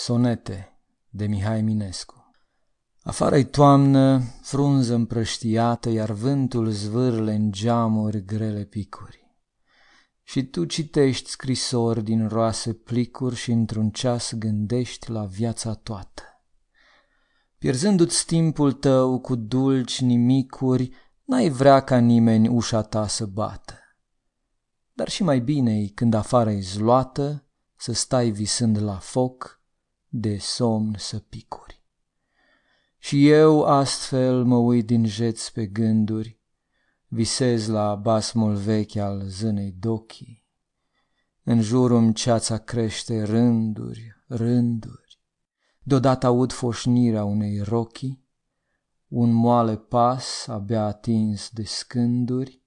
Sonete de Mihai Minescu Afară-i toamnă, frunză împrăștiată, iar vântul zvârle în geamuri grele picuri. Și tu citești scrisori din roase plicuri și într-un ceas gândești la viața toată. Pierzându-ți timpul tău cu dulci nimicuri, n-ai vrea ca nimeni ușa ta să bată. Dar și mai bine când afară-i zloată, să stai visând la foc – de somn să picuri. Și eu astfel mă uit din jeț pe gânduri, visez la basmul vechi al zânei dochii. În jurul ceața crește rânduri, rânduri. Deodată aud foșnirea unei rochii, un moale pas abia atins de scânduri,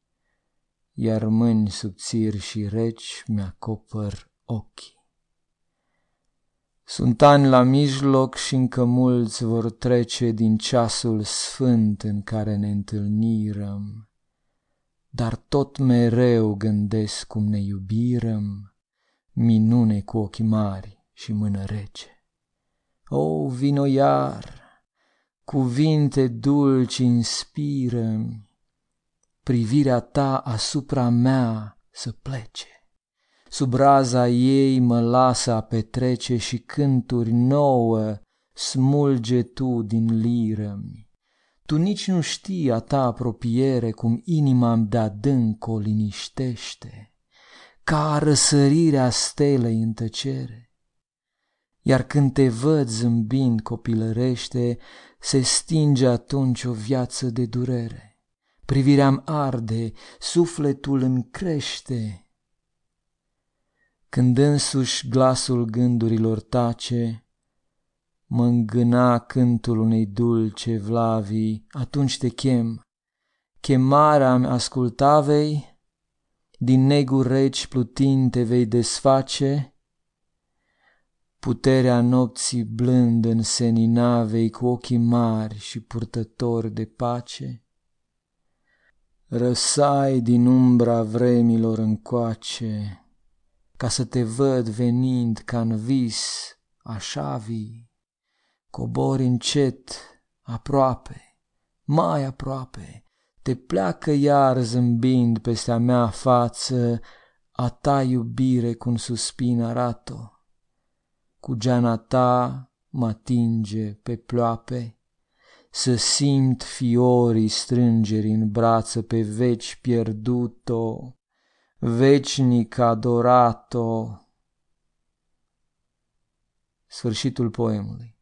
iar mâini subțiri și reci mi-acopăr ochii. Sunt ani la mijloc și încă mulți vor trece din ceasul sfânt în care ne întâlnirăm, dar tot mereu gândesc cum ne iubirăm, minune cu ochi mari și mână rece. O, vino iar, cuvinte dulci inspiră privirea ta asupra mea să plece. Sub raza ei mă lasă a petrece și cânturi nouă smulge tu din liră-mi. Tu nici nu știi a ta apropiere cum inima-mi de adânc o liniștește, ca răsărirea stelei în tăcere. Iar când te văd zâmbind copilărește, se stinge atunci o viață de durere. Privirea-mi arde, sufletul îmi crește, când însuși glasul gândurilor tace, mă îngâna cântul unei dulce vlavii, atunci te chem. Chemarea mea ascultavei, din neguri reci plutinte vei desface, puterea nopții blând în seninavei cu ochii mari și purtători de pace. Răsai din umbra vremilor încoace, ca să te văd venind ca în vis, așa vii. Cobori încet, aproape, mai aproape, te pleacă iar zâmbind peste a mea față, a ta iubire cu un suspin arată. Cu geana ta mă atinge pe ploape, să simt fiorii strângeri în brață pe veci pierdut-o, vecinica dorato. Sfârșitul poemului.